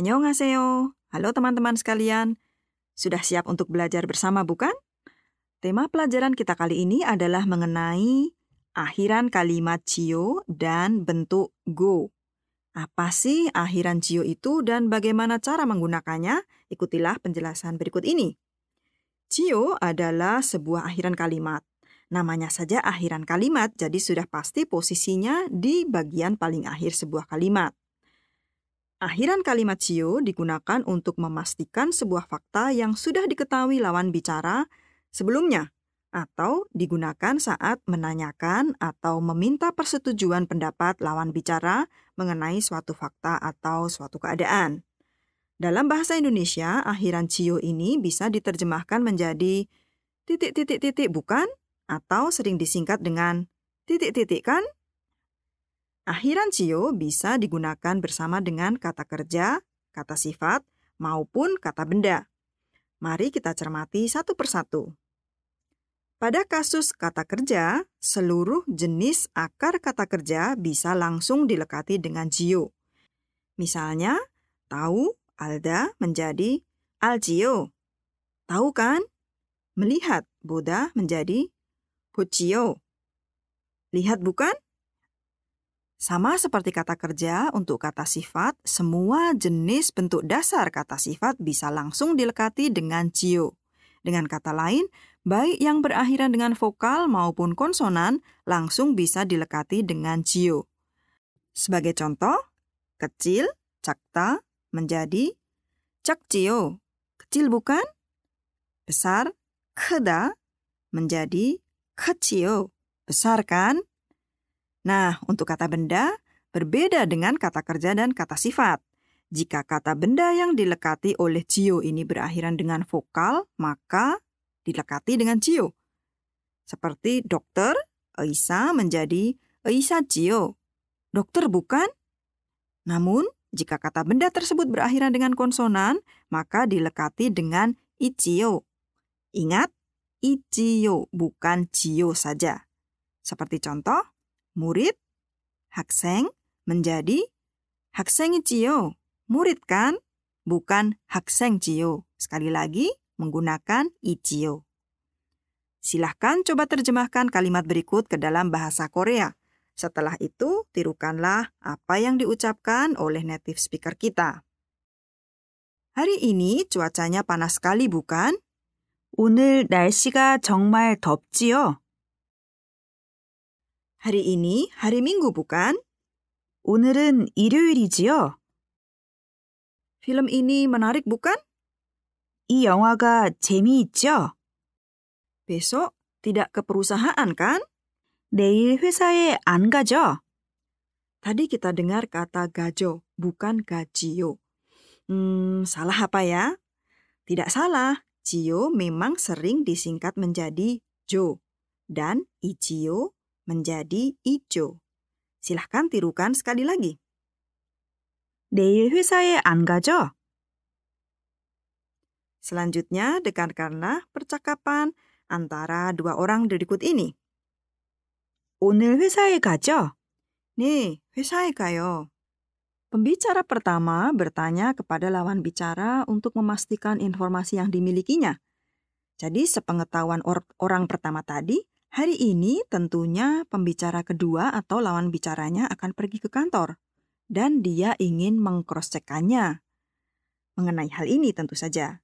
Annyeonghaseyo. Halo teman-teman sekalian. Sudah siap untuk belajar bersama bukan? Tema pelajaran kita kali ini adalah mengenai akhiran kalimat cio dan bentuk go. Apa sih akhiran cio itu dan bagaimana cara menggunakannya? Ikutilah penjelasan berikut ini. Cio adalah sebuah akhiran kalimat. Namanya saja akhiran kalimat, jadi sudah pasti posisinya di bagian paling akhir sebuah kalimat. Akhiran kalimat sio digunakan untuk memastikan sebuah fakta yang sudah diketahui lawan bicara sebelumnya atau digunakan saat menanyakan atau meminta persetujuan pendapat lawan bicara mengenai suatu fakta atau suatu keadaan. Dalam bahasa Indonesia, akhiran ciu ini bisa diterjemahkan menjadi titik-titik-titik bukan? atau sering disingkat dengan titik-titik kan? Akhiran cio bisa digunakan bersama dengan kata kerja, kata sifat, maupun kata benda. Mari kita cermati satu persatu. Pada kasus kata kerja, seluruh jenis akar kata kerja bisa langsung dilekati dengan jio. Misalnya, tahu alda menjadi aljio. Tahu kan? Melihat Buddha menjadi 보지요. Lihat bukan? Sama seperti kata kerja, untuk kata sifat, semua jenis bentuk dasar kata sifat bisa langsung dilekati dengan jio. Dengan kata lain, baik yang berakhiran dengan vokal maupun konsonan langsung bisa dilekati dengan jio. Sebagai contoh, kecil, cakta, menjadi cak jio, kecil bukan? Besar, keda, menjadi kecil, besar kan? Nah, untuk kata benda berbeda dengan kata kerja dan kata sifat. Jika kata benda yang dilekati oleh jio ini berakhiran dengan vokal, maka dilekati dengan jio. Seperti dokter, Eisa menjadi Eisa jio. Dokter bukan? Namun, jika kata benda tersebut berakhiran dengan konsonan, maka dilekati dengan ichio. Ingat, ichiyo bukan jiyo saja. Seperti contoh, murid hakseng menjadi hakseng ichiyo, murid kan? Bukan hakseng jiyo. Sekali lagi, menggunakan ichiyo. Silahkan coba terjemahkan kalimat berikut ke dalam bahasa Korea. Setelah itu, tirukanlah apa yang diucapkan oleh native speaker kita. Hari ini cuacanya panas sekali, bukan? 오늘 날씨가 정말 덥지요? Hari ini hari Minggu bukan? 오늘은 일요일이지요? Film ini menarik bukan? 이 영화가 재미있죠? Besok tidak ke perusahaan kan? 내일 회사에 안 가죠? Tadi kita dengar kata gajo, bukan gajio. Hmm, salah apa ya? Tidak salah, Jio memang sering disingkat menjadi Jo dan Ichio menjadi Ijo. Silahkan tirukan sekali lagi. 내일 회사에 안 가죠? Selanjutnya dekatkanlah percakapan antara dua orang berikut ini. 오늘 회사에 가죠? 네, 회사에 가요. Pembicara pertama bertanya kepada lawan bicara untuk memastikan informasi yang dimilikinya. Jadi, sepengetahuan or orang pertama tadi, hari ini tentunya pembicara kedua atau lawan bicaranya akan pergi ke kantor dan dia ingin mengcross-checkannya. Mengenai hal ini tentu saja.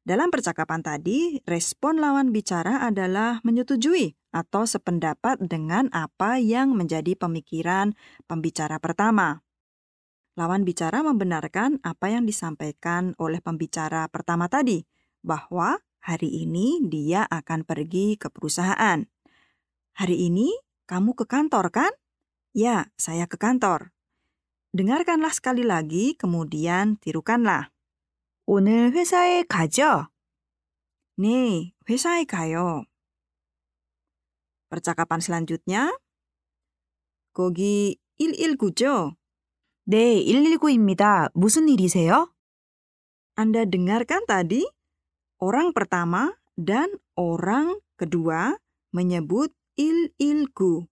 Dalam percakapan tadi, respon lawan bicara adalah menyetujui atau sependapat dengan apa yang menjadi pemikiran pembicara pertama. Lawan bicara membenarkan apa yang disampaikan oleh pembicara pertama tadi, bahwa hari ini dia akan pergi ke perusahaan. Hari ini kamu ke kantor, kan? Ya, saya ke kantor. Dengarkanlah sekali lagi, kemudian tirukanlah. 오늘 회사에 가죠? 네, 회사에 가요. Percakapan selanjutnya. 거기 119죠? 네, 119입니다. 무슨 일이세요? Anda dengarkan tadi? Orang pertama dan orang kedua menyebut il-ilgu.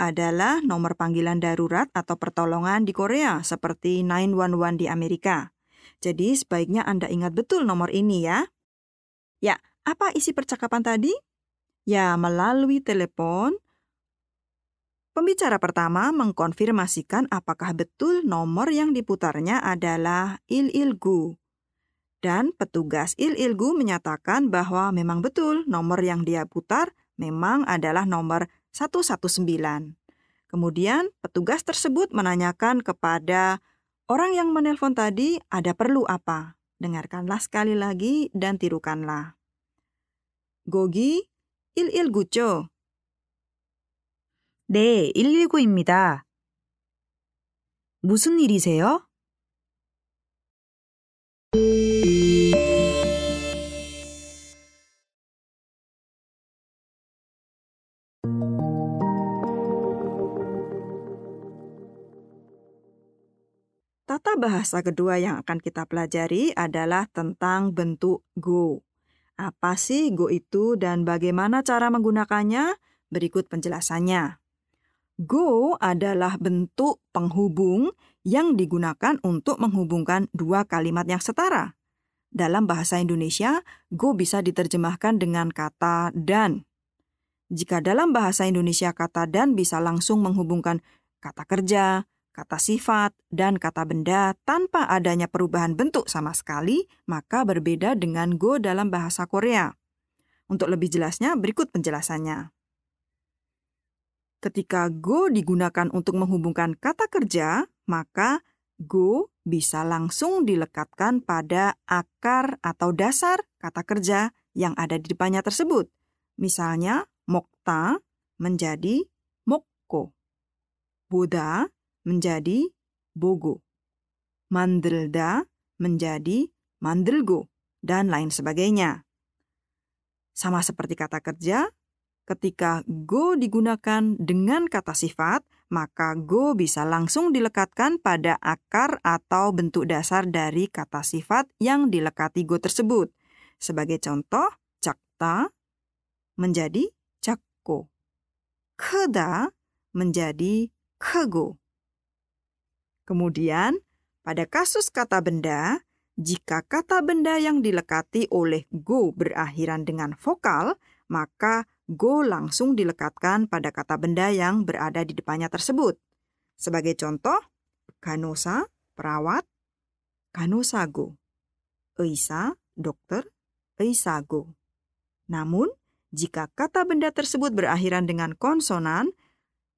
adalah nomor panggilan darurat atau pertolongan di Korea seperti 911 di Amerika. Jadi sebaiknya Anda ingat betul nomor ini ya. Ya, apa isi percakapan tadi? Ya, melalui telepon, Pembicara pertama mengkonfirmasikan apakah betul nomor yang diputarnya adalah il Dan petugas il menyatakan bahwa memang betul nomor yang dia putar memang adalah nomor 119. Kemudian petugas tersebut menanyakan kepada orang yang menelpon tadi, ada perlu apa? Dengarkanlah sekali lagi dan tirukanlah. Gogi Il-Il 네, 119입니다. 무슨 일이세요? Tata bahasa kedua yang akan kita pelajari adalah tentang bentuk go. Apa sih go itu dan bagaimana cara menggunakannya? Berikut penjelasannya. Go adalah bentuk penghubung yang digunakan untuk menghubungkan dua kalimat yang setara. Dalam bahasa Indonesia, go bisa diterjemahkan dengan kata dan. Jika dalam bahasa Indonesia kata dan bisa langsung menghubungkan kata kerja, kata sifat, dan kata benda tanpa adanya perubahan bentuk sama sekali, maka berbeda dengan go dalam bahasa Korea. Untuk lebih jelasnya, berikut penjelasannya. Ketika go digunakan untuk menghubungkan kata kerja, maka go bisa langsung dilekatkan pada akar atau dasar kata kerja yang ada di depannya tersebut. Misalnya, mokta menjadi mokko. Buddha menjadi bogo. Mandelda menjadi mandelgo, dan lain sebagainya. Sama seperti kata kerja, Ketika go digunakan dengan kata sifat, maka go bisa langsung dilekatkan pada akar atau bentuk dasar dari kata sifat yang dilekati go tersebut. Sebagai contoh, cakta menjadi cakko. Keda menjadi kego. Kemudian, pada kasus kata benda, jika kata benda yang dilekati oleh go berakhiran dengan vokal, maka go langsung dilekatkan pada kata benda yang berada di depannya tersebut. Sebagai contoh, kanosa, perawat, kanosago, eisa, dokter, go. Namun, jika kata benda tersebut berakhiran dengan konsonan,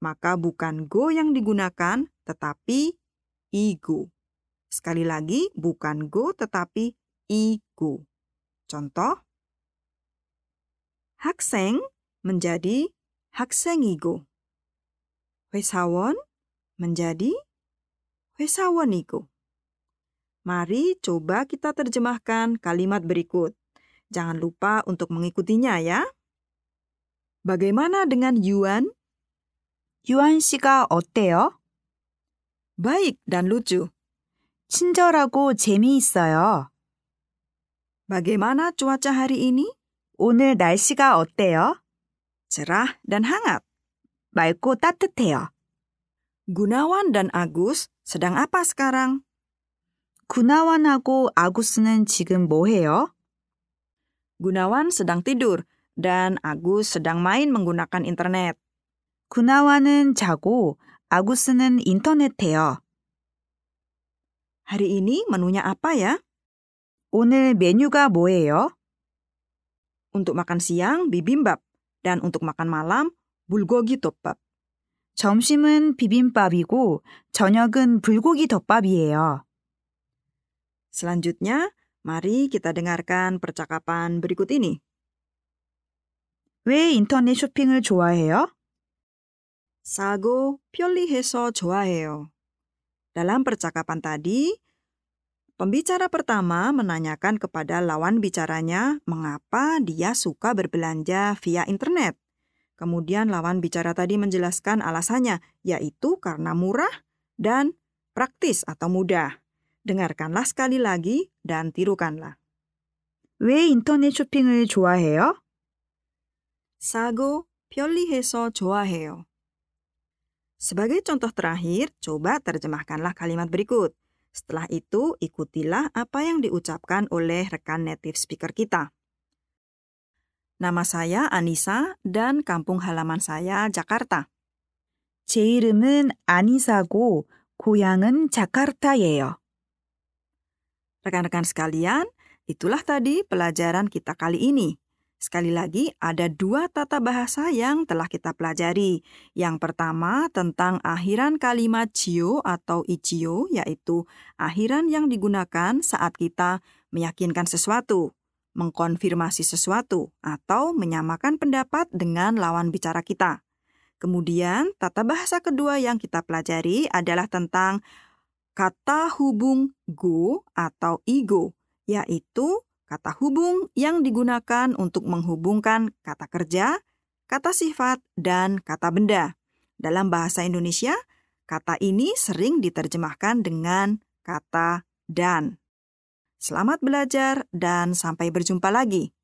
maka bukan go yang digunakan, tetapi igo. Sekali lagi, bukan go tetapi igo. Contoh, Hakseng menjadi haksengigo. Wesawon menjadi wesawonigo. Mari coba kita terjemahkan kalimat berikut. Jangan lupa untuk mengikutinya ya. Bagaimana dengan Yuan? Yuan 씨가 oteo? Baik dan lucu. 친절하고 재미있어요. Bagaimana cuaca hari ini? 오늘 날씨가 어때요? cerah dan hangat. 맑고 따뜻해요. Gunawan dan Agus sedang apa sekarang? Gunawan aku 아구스는 지금 뭐 해요? Gunawan sedang tidur dan Agus sedang main menggunakan internet. Gunawan cago, Agus neng internet 해요. Hari ini menunya apa ya? 오늘 메뉴가 뭐예요? Untuk makan siang bibimbap. Dan untuk makan malam, bulgogi topbap. 점심은 비빔밥이고 저녁은 불고기 덮밥이에요. Selanjutnya, mari kita dengarkan percakapan berikut ini. 왜 인터넷 쇼핑을 좋아해요? 사고 편리해서 좋아해요. Dalam percakapan tadi, Pembicara pertama menanyakan kepada lawan bicaranya mengapa dia suka berbelanja via internet. Kemudian lawan bicara tadi menjelaskan alasannya, yaitu karena murah dan praktis atau mudah. Dengarkanlah sekali lagi dan tirukanlah. 왜 인터넷 쇼핑을 좋아해요? 사고 편리해서 좋아해요. Sebagai contoh terakhir, coba terjemahkanlah kalimat berikut. Setelah itu, ikutilah apa yang diucapkan oleh rekan native speaker kita. Nama saya Anissa dan kampung halaman saya Jakarta. 제 이름은 아니사고 고향은 자카르타예요. Rekan-rekan sekalian, itulah tadi pelajaran kita kali ini. Sekali lagi, ada dua tata bahasa yang telah kita pelajari. Yang pertama tentang akhiran kalimat cio atau ichio, yaitu akhiran yang digunakan saat kita meyakinkan sesuatu, mengkonfirmasi sesuatu, atau menyamakan pendapat dengan lawan bicara kita. Kemudian, tata bahasa kedua yang kita pelajari adalah tentang kata hubung go atau igo, yaitu kata hubung yang digunakan untuk menghubungkan kata kerja, kata sifat, dan kata benda. Dalam bahasa Indonesia, kata ini sering diterjemahkan dengan kata dan. Selamat belajar dan sampai berjumpa lagi.